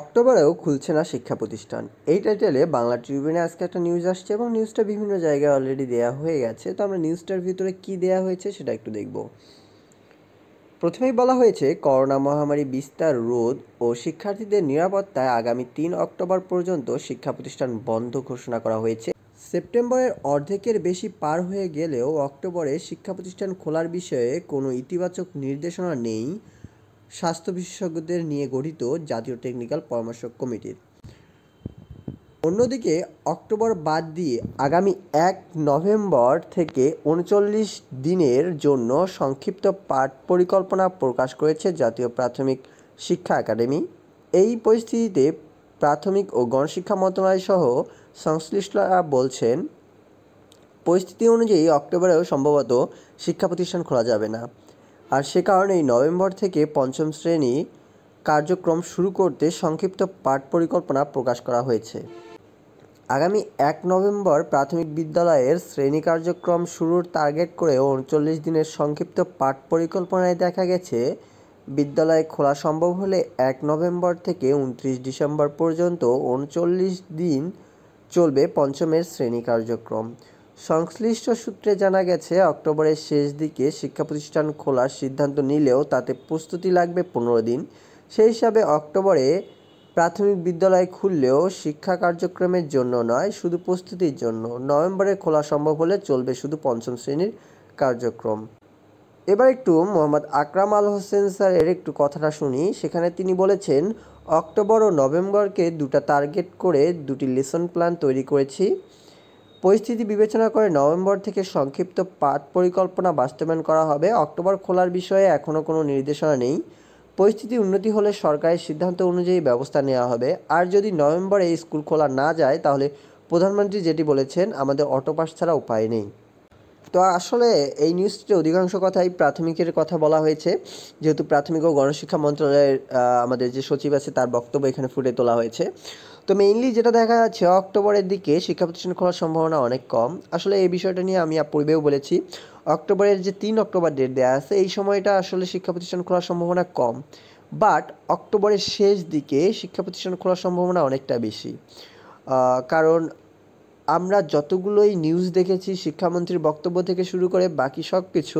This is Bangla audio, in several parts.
অক্টোবরেও খুলছে না শিক্ষা প্রতিষ্ঠান এই টাইটেলে বাংলা ট্রিবিউনে আজকে একটা নিউজ আসছে এবং নিউজটা বিভিন্ন জায়গায় অলরেডি দেওয়া হয়ে গেছে তো আমরা নিউজটার ভিতরে কি দেওয়া হয়েছে সেটা একটু দেখব প্রথমেই বলা হয়েছে করোনা মহামারী বিস্তার রোধ ও শিক্ষার্থীদের নিরাপত্তায় আগামী তিন অক্টোবর পর্যন্ত শিক্ষা প্রতিষ্ঠান বন্ধ ঘোষণা করা হয়েছে সেপ্টেম্বরের অর্ধেকের বেশি পার হয়ে গেলেও অক্টোবরে শিক্ষা প্রতিষ্ঠান খোলার বিষয়ে কোনো ইতিবাচক নির্দেশনা নেই স্বাস্থ্য বিশেষজ্ঞদের নিয়ে গঠিত জাতীয় টেকনিক্যাল পরামর্শ কমিটির অন্যদিকে অক্টোবর বাদ দিয়ে আগামী এক নভেম্বর থেকে উনচল্লিশ দিনের জন্য সংক্ষিপ্ত পাঠ পরিকল্পনা প্রকাশ করেছে জাতীয় প্রাথমিক শিক্ষা একাডেমি এই পরিস্থিতিতে প্রাথমিক ও গণশিক্ষা মন্ত্রণালয় সহ সংশ্লিষ্টরা বলছেন পরিস্থিতি অনুযায়ী অক্টোবরেও সম্ভবত শিক্ষা প্রতিষ্ঠান খোলা যাবে না আর সে কারণেই নভেম্বর থেকে পঞ্চম শ্রেণী কার্যক্রম শুরু করতে সংক্ষিপ্ত পাঠ পরিকল্পনা প্রকাশ করা হয়েছে আগামী এক নভেম্বর প্রাথমিক বিদ্যালয়ের শ্রেণী কার্যক্রম শুরুর টার্গেট করে উনচল্লিশ দিনের সংক্ষিপ্ত পাঠ পরিকল্পনায় দেখা গেছে বিদ্যালয় খোলা সম্ভব হলে এক নভেম্বর থেকে উনত্রিশ ডিসেম্বর পর্যন্ত উনচল্লিশ দিন চলবে পঞ্চমের শ্রেণী কার্যক্রম সংশ্লিষ্ট সূত্রে জানা গেছে অক্টোবরের শেষ দিকে শিক্ষা প্রতিষ্ঠান খোলার সিদ্ধান্ত নিলেও তাতে প্রস্তুতি লাগবে পনেরো দিন সেই হিসাবে অক্টোবরে প্রাথমিক বিদ্যালয় খুললেও শিক্ষা কার্যক্রমের জন্য নয় শুধু প্রস্তুতির জন্য নভেম্বরে খোলা সম্ভব হলে চলবে শুধু পঞ্চম শ্রেণীর কার্যক্রম এবার একটু মোহাম্মদ আকরাম আল হোসেন স্যারের একটু কথাটা শুনি সেখানে তিনি বলেছেন অক্টোবর ও নভেম্বরকে দুটা টার্গেট করে দুটি লেসন প্ল্যান তৈরি করেছি পরিস্থিতি বিবেচনা করে নভেম্বর থেকে সংক্ষিপ্ত পাঠ পরিকল্পনা বাস্তবায়ন করা হবে অক্টোবর খোলার বিষয়ে এখনও কোনো নির্দেশনা নেই পরিস্থিতি উন্নতি হলে সরকারের সিদ্ধান্ত অনুযায়ী ব্যবস্থা নেওয়া হবে আর যদি নভেম্বরে এই স্কুল খোলা না যায় তাহলে প্রধানমন্ত্রী যেটি বলেছেন আমাদের অটোপাস ছাড়া উপায় নেই তো আসলে এই নিউজটিতে অধিকাংশ কথাই প্রাথমিকের কথা বলা হয়েছে যেহেতু প্রাথমিক ও গণশিক্ষা মন্ত্রণালয়ের আমাদের যে সচিব আছে তার বক্তব্য এখানে ফুটে তোলা হয়েছে তো মেইনলি যেটা দেখা যাচ্ছে অক্টোবরের দিকে শিক্ষা প্রতিষ্ঠান খোলার সম্ভাবনা অনেক কম আসলে এই বিষয়টা নিয়ে আমি পূর্বেও বলেছি অক্টোবরের যে তিন অক্টোবর ডেট দেওয়া আছে এই সময়টা আসলে শিক্ষা প্রতিষ্ঠান খোলার সম্ভাবনা কম বাট অক্টোবরের শেষ দিকে শিক্ষা প্রতিষ্ঠান খোলার সম্ভাবনা অনেকটা বেশি কারণ আমরা যতগুলোই নিউজ দেখেছি শিক্ষামন্ত্রীর বক্তব্য থেকে শুরু করে বাকি সব কিছু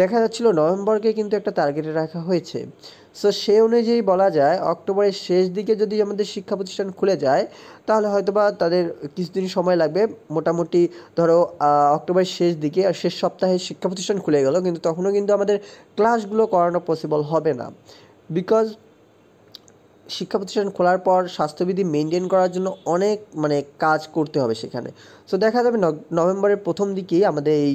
দেখা যাচ্ছিল নভেম্বরকে কিন্তু একটা টার্গেটে রাখা হয়েছে সো সে অনুযায়ী বলা যায় অক্টোবরের শেষ দিকে যদি আমাদের শিক্ষা প্রতিষ্ঠান খুলে যায় তাহলে হয়তোবা তাদের কিছুদিন সময় লাগবে মোটামুটি ধরো অক্টোবরের শেষ দিকে আর শেষ সপ্তাহে শিক্ষা প্রতিষ্ঠান খুলে গেল কিন্তু তখনও কিন্তু আমাদের ক্লাসগুলো করানো পসিবল হবে না বিকজ শিক্ষা প্রতিষ্ঠান খোলার পর স্বাস্থ্যবিধি মেনটেন করার জন্য অনেক মানে কাজ করতে হবে সেখানে সো দেখা যাবে নভেম্বরের প্রথম দিকেই আমাদের এই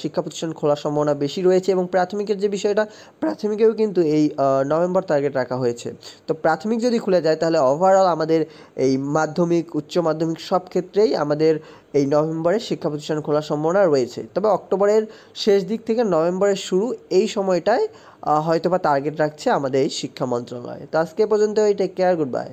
শিক্ষা প্রতিষ্ঠান খোলার সম্ভাবনা বেশি রয়েছে এবং প্রাথমিকের যে বিষয়টা প্রাথমিকেও কিন্তু এই নভেম্বর টার্গেট রাখা হয়েছে তো প্রাথমিক যদি খুলে যায় তাহলে ওভারঅল আমাদের এই মাধ্যমিক উচ্চ মাধ্যমিক সব ক্ষেত্রেই আমাদের এই নভেম্বরে শিক্ষা প্রতিষ্ঠান খোলার সম্ভাবনা রয়েছে তবে অক্টোবরের শেষ দিক থেকে নভেম্বরের শুরু এই সময়টায় হয়তোবা টার্গেট রাখছে আমাদের এই শিক্ষা মন্ত্রণালয় তো আজকে পর্যন্ত এই টেক কেয়ার গুড বাই